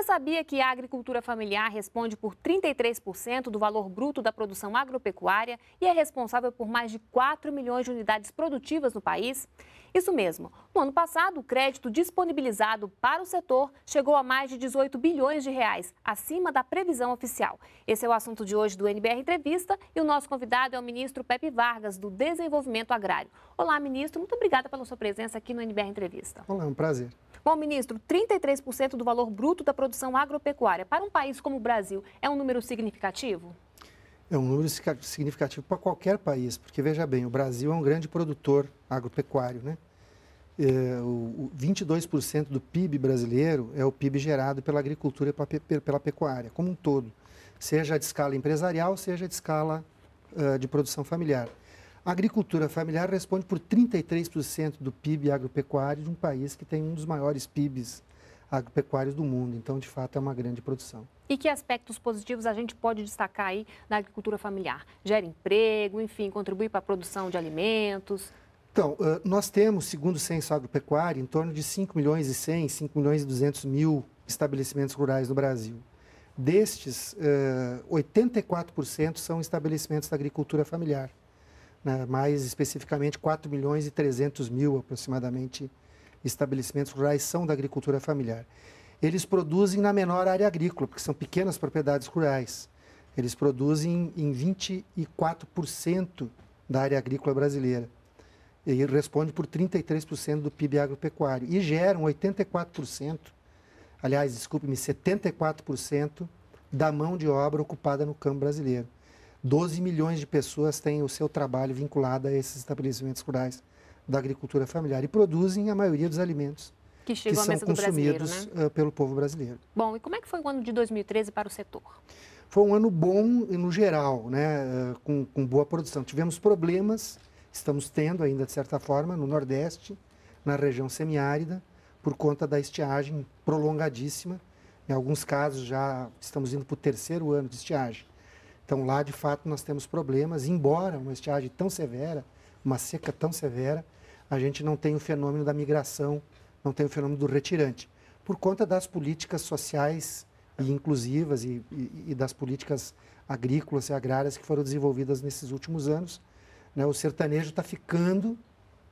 Você sabia que a agricultura familiar responde por 33% do valor bruto da produção agropecuária e é responsável por mais de 4 milhões de unidades produtivas no país? Isso mesmo. No ano passado, o crédito disponibilizado para o setor chegou a mais de 18 bilhões de reais, acima da previsão oficial. Esse é o assunto de hoje do NBR Entrevista e o nosso convidado é o ministro Pepe Vargas, do Desenvolvimento Agrário. Olá, ministro, muito obrigada pela sua presença aqui no NBR Entrevista. Olá, é um prazer. Bom, ministro, 33% do valor bruto da produção agropecuária para um país como o Brasil é um número significativo? É um número significativo para qualquer país, porque veja bem, o Brasil é um grande produtor agropecuário, né? 22% eh, do PIB brasileiro é o PIB gerado pela agricultura e pela pecuária, como um todo, seja de escala empresarial, seja de escala eh, de produção familiar. A agricultura familiar responde por 33% do PIB agropecuário de um país que tem um dos maiores PIBs agropecuários do mundo. Então, de fato, é uma grande produção. E que aspectos positivos a gente pode destacar aí na agricultura familiar? Gera emprego, enfim, contribui para a produção de alimentos? Então, nós temos, segundo o censo agropecuário, em torno de 5 milhões e 100, 5 milhões e 200 mil estabelecimentos rurais no Brasil. Destes, 84% são estabelecimentos da agricultura familiar, né? mais especificamente 4 milhões e 300 mil aproximadamente estabelecimentos rurais são da agricultura familiar. Eles produzem na menor área agrícola, porque são pequenas propriedades rurais. Eles produzem em 24% da área agrícola brasileira e responde por 33% do PIB agropecuário e geram 84%, aliás, desculpe-me, 74% da mão de obra ocupada no campo brasileiro. 12 milhões de pessoas têm o seu trabalho vinculado a esses estabelecimentos rurais da agricultura familiar e produzem a maioria dos alimentos que, que são consumidos né? Ah, pelo povo brasileiro. Bom, e como é que foi o ano de 2013 para o setor? Foi um ano bom no geral, né, ah, com, com boa produção. Tivemos problemas estamos tendo ainda, de certa forma, no Nordeste, na região semiárida, por conta da estiagem prolongadíssima. Em alguns casos já estamos indo para o terceiro ano de estiagem. Então lá, de fato, nós temos problemas, embora uma estiagem tão severa, uma seca tão severa, a gente não tem o fenômeno da migração, não tem o fenômeno do retirante, por conta das políticas sociais e inclusivas e, e, e das políticas agrícolas e agrárias que foram desenvolvidas nesses últimos anos, né? O sertanejo está ficando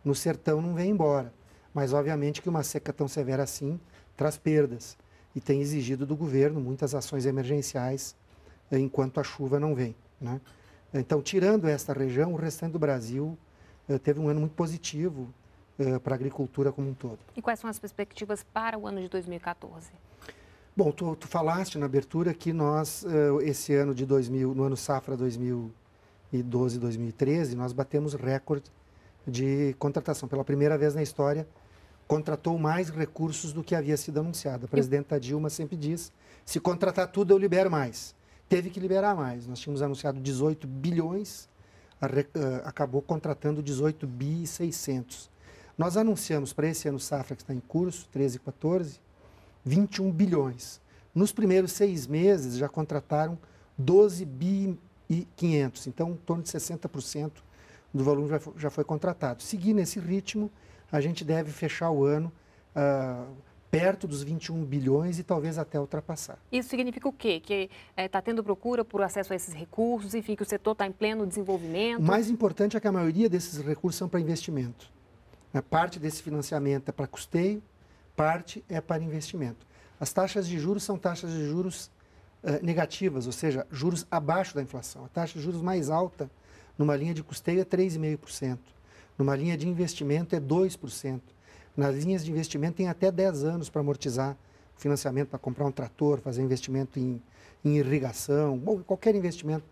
no sertão, não vem embora. Mas, obviamente, que uma seca tão severa assim traz perdas e tem exigido do governo muitas ações emergenciais eh, enquanto a chuva não vem. Né? Então, tirando esta região, o restante do Brasil eh, teve um ano muito positivo eh, para a agricultura como um todo. E quais são as perspectivas para o ano de 2014? Bom, tu, tu falaste na abertura que nós, esse ano de 2000, no ano safra 2000 2012, 2013, nós batemos recorde de contratação. Pela primeira vez na história, contratou mais recursos do que havia sido anunciado. A presidenta Dilma sempre diz: se contratar tudo, eu libero mais. Teve que liberar mais. Nós tínhamos anunciado 18 bilhões, acabou contratando 18 bi e 600. Nós anunciamos para esse ano safra que está em curso, 13 e 14, 21 bilhões. Nos primeiros seis meses já contrataram 12 bi 500. Então, em torno de 60% do volume já foi, contratado. Seguir nesse ritmo, a gente deve fechar o ano uh, perto dos 21 bilhões e talvez até ultrapassar. Isso significa o quê? Que está eh, é, tendo procura por acesso a esses recursos, enfim, que o setor está em pleno desenvolvimento? O mais importante é que a maioria desses recursos são para investimento. Né? Parte desse financiamento é para custeio, parte é para investimento. As taxas de juros são taxas de juros eh, negativas, ou seja, juros abaixo da inflação. A taxa de juros mais alta numa linha de custeio é 3,5%, numa linha de investimento é 2%. Nas linhas de investimento tem até 10 anos para amortizar o financiamento para comprar um trator, fazer investimento em, em irrigação, ou qualquer investimento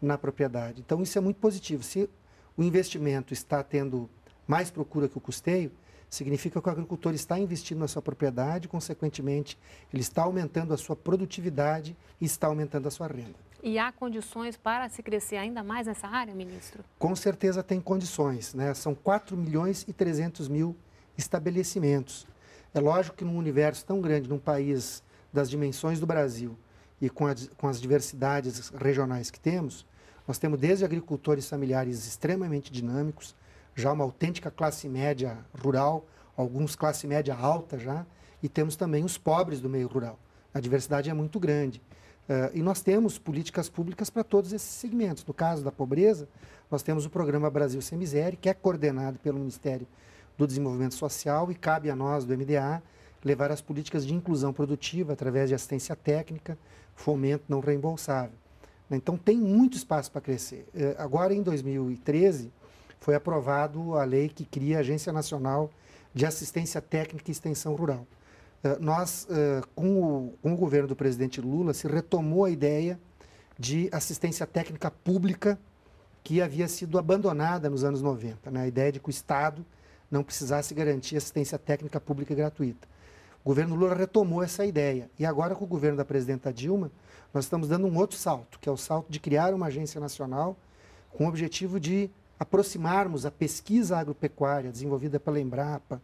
na propriedade. Então isso é muito positivo. Se o investimento está tendo mais procura que o custeio, Significa que o agricultor está investindo na sua propriedade, consequentemente, ele está aumentando a sua produtividade e está aumentando a sua renda. E há condições para se crescer ainda mais nessa área, ministro? Com certeza tem condições. Né? São 4 milhões e 300 mil estabelecimentos. É lógico que num universo tão grande, num país das dimensões do Brasil e com, a, com as diversidades regionais que temos, nós temos desde agricultores familiares extremamente dinâmicos, já uma autêntica classe média rural, alguns classe média alta já, e temos também os pobres do meio rural. A diversidade é muito grande. Uh, e nós temos políticas públicas para todos esses segmentos. No caso da pobreza, nós temos o programa Brasil Sem Miséria, que é coordenado pelo Ministério do Desenvolvimento Social e cabe a nós, do MDA, levar as políticas de inclusão produtiva através de assistência técnica, fomento não reembolsável. Então, tem muito espaço para crescer. Uh, agora, em 2013, foi aprovado a lei que cria a Agência Nacional de Assistência Técnica e Extensão Rural. Eh, nós, eh, com o, com o governo do presidente Lula, se retomou a ideia de assistência técnica pública que havia sido abandonada nos anos 90, né? a ideia de que o Estado não precisasse garantir assistência técnica pública gratuita. O governo Lula retomou essa ideia. E agora, com o governo da presidenta Dilma, nós estamos dando um outro salto, que é o salto de criar uma agência nacional com o objetivo de aproximarmos a pesquisa agropecuária desenvolvida pela Embrapa,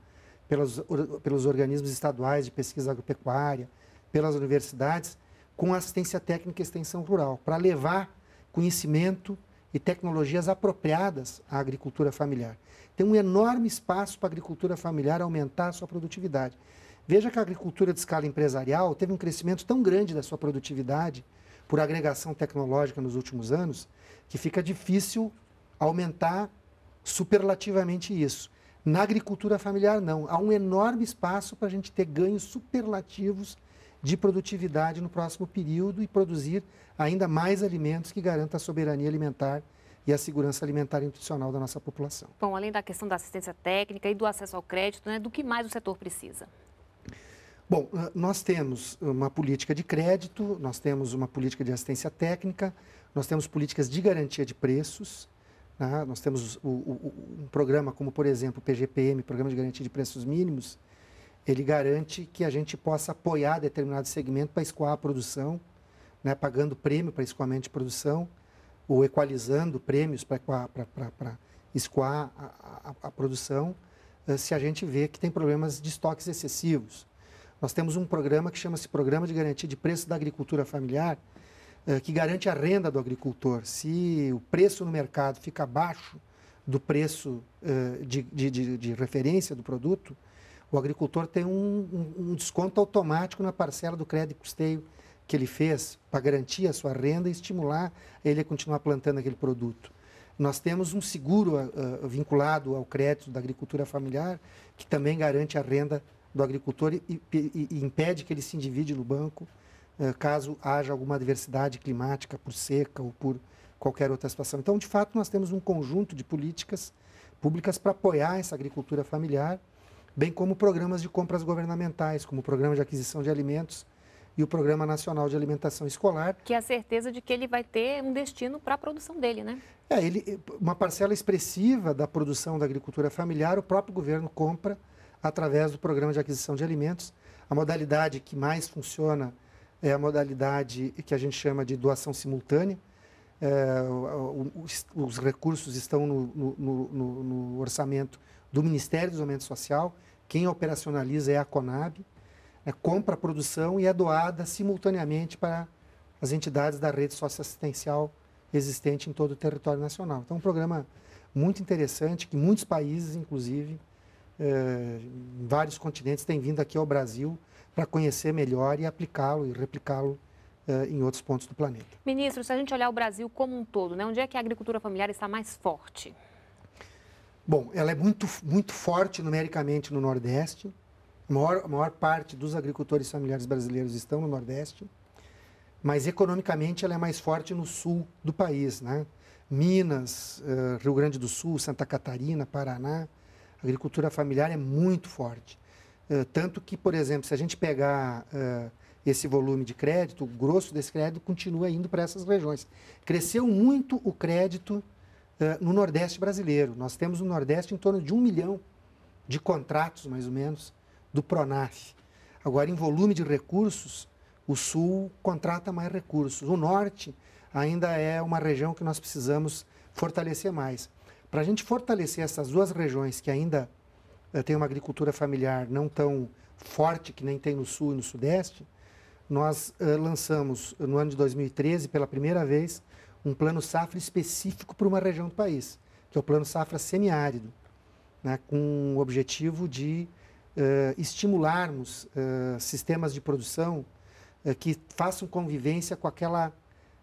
pelos organismos estaduais de pesquisa agropecuária, pelas universidades, com assistência técnica e extensão rural, para levar conhecimento e tecnologias apropriadas à agricultura familiar. Tem um enorme espaço para a agricultura familiar aumentar a sua produtividade. Veja que a agricultura de escala empresarial teve um crescimento tão grande da sua produtividade por agregação tecnológica nos últimos anos que fica difícil aumentar superlativamente isso. Na agricultura familiar, não. Há um enorme espaço para a gente ter ganhos superlativos de produtividade no próximo período e produzir ainda mais alimentos que garanta a soberania alimentar e a segurança alimentar e nutricional da nossa população. Bom, além da questão da assistência técnica e do acesso ao crédito, né, do que mais o setor precisa? Bom, ah, nós temos uma política de crédito, nós temos uma política de assistência técnica, nós temos políticas de garantia de preços, né? Nós temos o, o, um programa como, por exemplo, o PGPM, Programa de Garantia de Preços Mínimos, ele garante que a gente possa apoiar determinado segmento para escoar a produção, né? pagando prêmio para escoamento de produção, ou equalizando prêmios para, para, para, escoar a, a, a produção, eh, se a gente vê que tem problemas de estoques excessivos. Nós temos um programa que chama-se Programa de Garantia de Preço da Agricultura Familiar, eh, que garante a renda do agricultor. Se o preço no mercado fica abaixo do preço eh, de, de, de, de referência do produto, o agricultor tem um, um, desconto automático na parcela do crédito custeio que ele fez para garantir a sua renda e estimular ele a continuar plantando aquele produto. Nós temos um seguro uh, vinculado ao crédito da agricultura familiar, que também garante a renda do agricultor e, e, e impede que ele se endivide no banco. Eh, caso haja alguma adversidade climática por seca ou por qualquer outra situação. Então, de fato, nós temos um conjunto de políticas públicas para apoiar essa agricultura familiar, bem como programas de compras governamentais, como o Programa de Aquisição de Alimentos e o Programa Nacional de Alimentação Escolar. Que é a certeza de que ele vai ter um destino para a produção dele, né? É, ele, uma parcela expressiva da produção da agricultura familiar, o próprio governo compra através do Programa de Aquisição de Alimentos. A modalidade que mais funciona é a modalidade que a gente chama de doação simultânea. É, os, os, recursos estão no, no, no, no, orçamento do Ministério do Desenvolvimento Social. Quem operacionaliza é a Conab. É, compra a produção e é doada simultaneamente para as entidades da rede socioassistencial existente em todo o território nacional. Então, é um programa muito interessante que muitos países, inclusive, é, em vários continentes, têm vindo aqui ao Brasil para conhecer melhor e aplicá-lo e replicá-lo uh, em outros pontos do planeta. Ministro, se a gente olhar o Brasil como um todo, né, onde é que a agricultura familiar está mais forte? Bom, ela é muito, muito forte numericamente no Nordeste. A maior, maior parte dos agricultores familiares brasileiros estão no Nordeste. Mas economicamente ela é mais forte no sul do país, né? Minas, uh, Rio Grande do Sul, Santa Catarina, Paraná. A agricultura familiar é muito forte. Eh, tanto que, por exemplo, se a gente pegar eh, esse volume de crédito, o grosso desse crédito continua indo para essas regiões. Cresceu muito o crédito eh, no Nordeste brasileiro. Nós temos no Nordeste em torno de um milhão de contratos, mais ou menos, do Pronaf. Agora, em volume de recursos, o Sul contrata mais recursos. O Norte ainda é uma região que nós precisamos fortalecer mais. Para a gente fortalecer essas duas regiões que ainda tem uma agricultura familiar não tão forte que nem tem no Sul e no Sudeste, nós eh, lançamos no ano de 2013, pela primeira vez, um plano safra específico para uma região do país, que é o plano safra semiárido, né, com o objetivo de uh, estimularmos uh, sistemas de produção uh, que façam convivência com aquela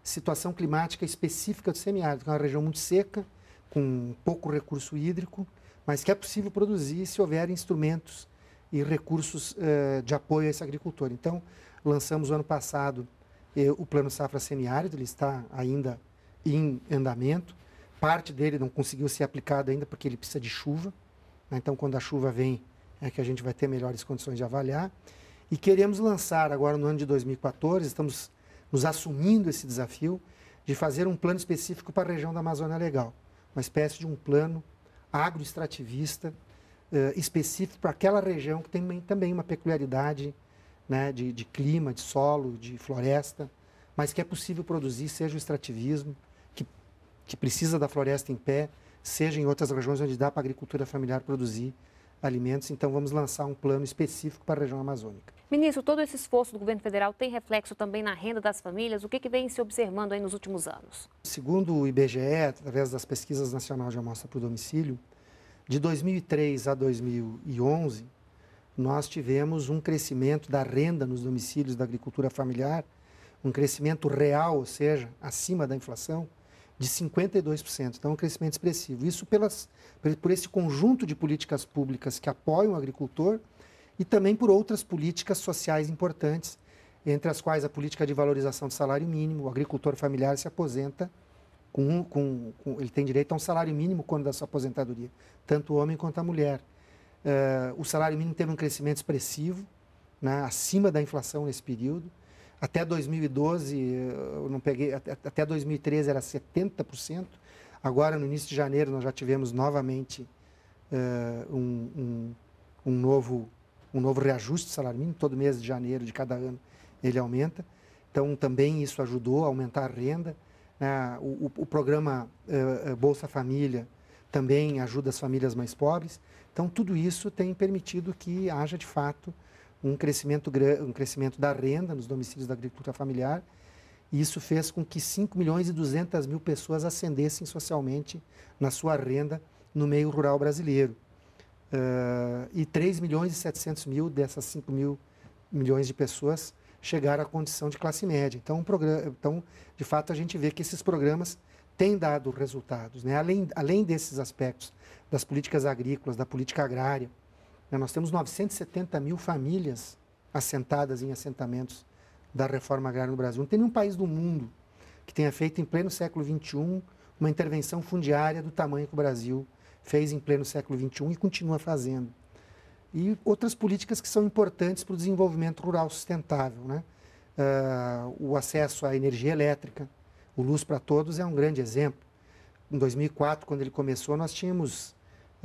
situação climática específica do semiárido, que é uma região muito seca, com pouco recurso hídrico, mas que é possível produzir se houver instrumentos e recursos eh, de apoio a esse agricultor. Então, lançamos o ano passado eh, o Plano Safra Semiárido, ele está ainda em andamento. Parte dele não conseguiu ser aplicado ainda porque ele precisa de chuva. Né? Então, quando a chuva vem, é que a gente vai ter melhores condições de avaliar. E queremos lançar agora no ano de 2014, estamos nos assumindo esse desafio de fazer um plano específico para a região da Amazônia Legal, uma espécie de um plano agroextrativista uh, específico para aquela região que tem também uma peculiaridade né, de, de, clima, de solo, de floresta, mas que é possível produzir, seja o extrativismo, que, que precisa da floresta em pé, seja em outras regiões onde dá para a agricultura familiar produzir alimentos. Então, vamos lançar um plano específico para a região amazônica. Ministro, todo esse esforço do governo federal tem reflexo também na renda das famílias? O que, que vem se observando aí nos últimos anos? Segundo o IBGE, através das pesquisas nacionais de amostra por domicílio, de 2003 a 2011, nós tivemos um crescimento da renda nos domicílios da agricultura familiar, um crescimento real, ou seja, acima da inflação, de 52%. Então, é um crescimento expressivo. Isso pelas, por esse conjunto de políticas públicas que apoiam o agricultor e também por outras políticas sociais importantes, entre as quais a política de valorização do salário mínimo, o agricultor familiar se aposenta com, com, com ele tem direito a um salário mínimo quando da sua aposentadoria, tanto o homem quanto a mulher. Uh, o salário mínimo teve um crescimento expressivo, né, acima da inflação nesse período. Até 2012, eu não peguei, até, 2013 era 70%. Agora, no início de janeiro, nós já tivemos novamente uh, um, um, um novo um novo reajuste salário mínimo, todo mês de janeiro de cada ano ele aumenta. Então, também isso ajudou a aumentar a renda. Né? O, o, o, programa uh, Bolsa Família também ajuda as famílias mais pobres. Então, tudo isso tem permitido que haja, de fato, um crescimento, um crescimento da renda nos domicílios da agricultura familiar. E isso fez com que 5 milhões e 200 mil pessoas ascendessem socialmente na sua renda no meio rural brasileiro. Uh, e 3 milhões e 700 mil dessas 5 mil milhões de pessoas chegaram à condição de classe média. Então, um programa, então de fato, a gente vê que esses programas têm dado resultados. Né? Além, além desses aspectos das políticas agrícolas, da política agrária, né? nós temos 970 mil famílias assentadas em assentamentos da reforma agrária no Brasil. Não tem nenhum país do mundo que tenha feito, em pleno século XXI, uma intervenção fundiária do tamanho que o Brasil tem fez em pleno século XXI e continua fazendo. E outras políticas que são importantes para o desenvolvimento rural sustentável. Né? Uh, o acesso à energia elétrica, o Luz para Todos é um grande exemplo. Em 2004, quando ele começou, nós tínhamos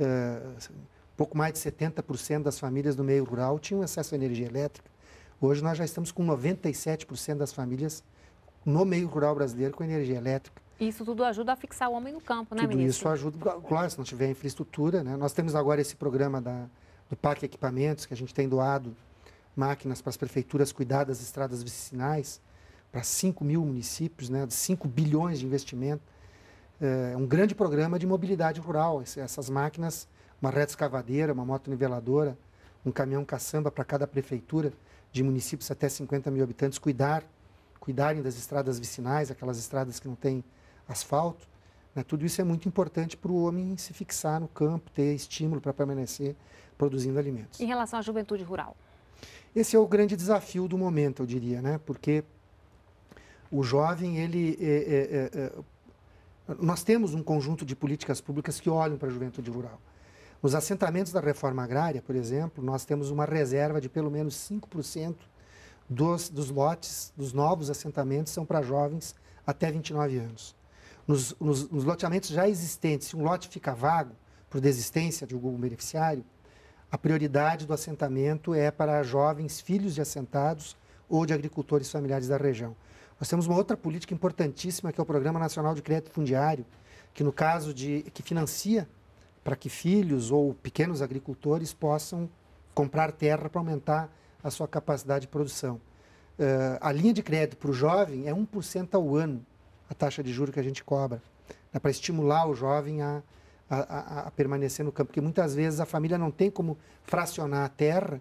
uh, pouco mais de 70% das famílias do meio rural tinham acesso à energia elétrica. Hoje nós já estamos com 97% das famílias no meio rural brasileiro com energia elétrica. Isso tudo ajuda a fixar o homem no campo, né, tudo ministro? Isso ajuda, claro, se não tiver infraestrutura, né? Nós temos agora esse programa da, do Parque Equipamentos, que a gente tem doado máquinas para as prefeituras cuidar das estradas vicinais, para 5 mil municípios, né, de 5 bilhões de investimento. É um grande programa de mobilidade rural. Essas máquinas, uma reta escavadeira, uma moto niveladora, um caminhão caçamba para cada prefeitura de municípios até 50 mil habitantes cuidar, cuidarem das estradas vicinais, aquelas estradas que não têm asfalto. Né? Tudo isso é muito importante para o homem se fixar no campo, ter estímulo para permanecer produzindo alimentos. Em relação à juventude rural? Esse é o grande desafio do momento, eu diria, né? porque o jovem, ele. É, é, é, é nós temos um conjunto de políticas públicas que olham para a juventude rural. Nos assentamentos da reforma agrária, por exemplo, nós temos uma reserva de pelo menos 5% dos, dos lotes, dos novos assentamentos, são para jovens até 29 anos nos, nos, nos loteamentos já existentes, se um lote fica vago por desistência de algum beneficiário, a prioridade do assentamento é para jovens filhos de assentados ou de agricultores familiares da região. Nós temos uma outra política importantíssima que é o Programa Nacional de Crédito Fundiário, que no caso de que financia para que filhos ou pequenos agricultores possam comprar terra para aumentar a sua capacidade de produção. Uh, a linha de crédito para o jovem é 1% ao ano a taxa de juro que a gente cobra, né, para estimular o jovem a, a, a, permanecer no campo, porque muitas vezes a família não tem como fracionar a terra,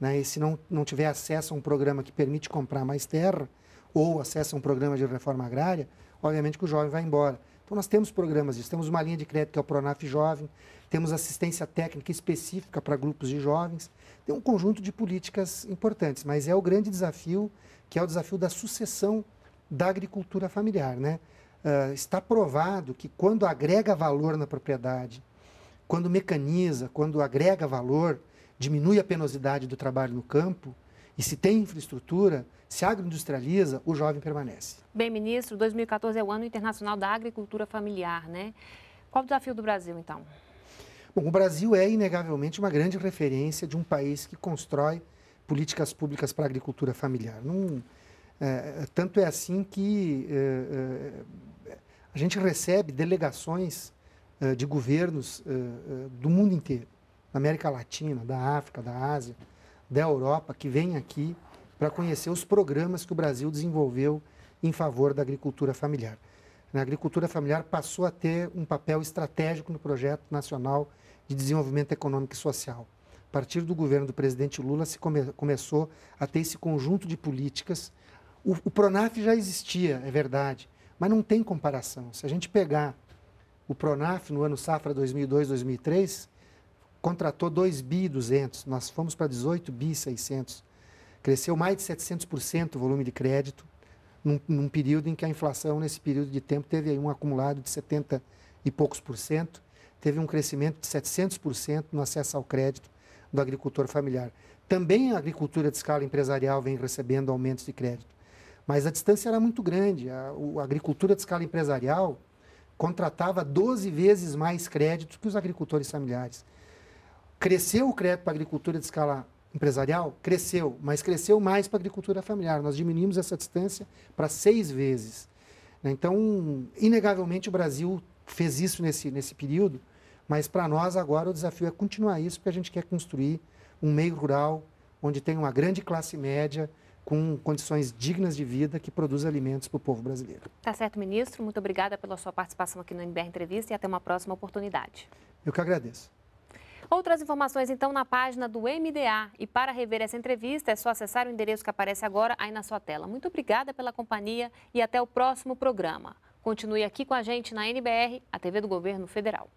né, e se não, não tiver acesso a um programa que permite comprar mais terra, ou acesso a um programa de reforma agrária, obviamente que o jovem vai embora. Então nós temos programas disso, temos uma linha de crédito que é o Pronaf Jovem, temos assistência técnica específica para grupos de jovens, tem um conjunto de políticas importantes, mas é o grande desafio, que é o desafio da sucessão da agricultura familiar. Né? Uh, está provado que quando agrega valor na propriedade, quando mecaniza, quando agrega valor, diminui a penosidade do trabalho no campo, e se tem infraestrutura, se agroindustrializa, o jovem permanece. Bem, ministro, 2014 é o ano internacional da agricultura familiar, né? Qual o desafio do Brasil, então? Bom, o Brasil é inegavelmente uma grande referência de um país que constrói políticas públicas para a agricultura familiar. Não, é, é, tanto é assim que é, a gente recebe delegações de governos do mundo inteiro, da América Latina, da África, da Ásia, da Europa, que vêm aqui para conhecer os programas que o Brasil desenvolveu em favor da agricultura familiar. A agricultura familiar passou a ter um papel estratégico no projeto nacional de desenvolvimento econômico e social. A partir do governo do presidente Lula, se come começou a ter esse conjunto de políticas o, o Pronaf já existia, é verdade, mas não tem comparação. Se a gente pegar o Pronaf no ano safra 2002-2003, contratou 2 bi 200, nós fomos para 18 bi 600. Cresceu mais de 700% o volume de crédito num, num, período em que a inflação nesse período de tempo teve um acumulado de 70 e poucos por cento, teve um crescimento de 700% no acesso ao crédito do agricultor familiar. Também a agricultura de escala empresarial vem recebendo aumentos de crédito. Mas a distância era muito grande. A, a agricultura de escala empresarial contratava 12 vezes mais crédito que os agricultores familiares. Cresceu o crédito para a agricultura de escala empresarial? Cresceu, mas cresceu mais para a agricultura familiar. Nós diminuímos essa distância para seis vezes. Né? Então, inegavelmente, o Brasil fez isso nesse, nesse período, mas para nós agora o desafio é continuar isso, porque a gente quer construir um meio rural onde tem uma grande classe média, com condições dignas de vida que produz alimentos para o povo brasileiro. Tá certo, ministro. Muito obrigada pela sua participação aqui no NBR Entrevista e até uma próxima oportunidade. Eu que agradeço. Outras informações, então, na página do MDA. E para rever essa entrevista, é só acessar o endereço que aparece agora aí na sua tela. Muito obrigada pela companhia e até o próximo programa. Continue aqui com a gente na NBR, a TV do Governo Federal.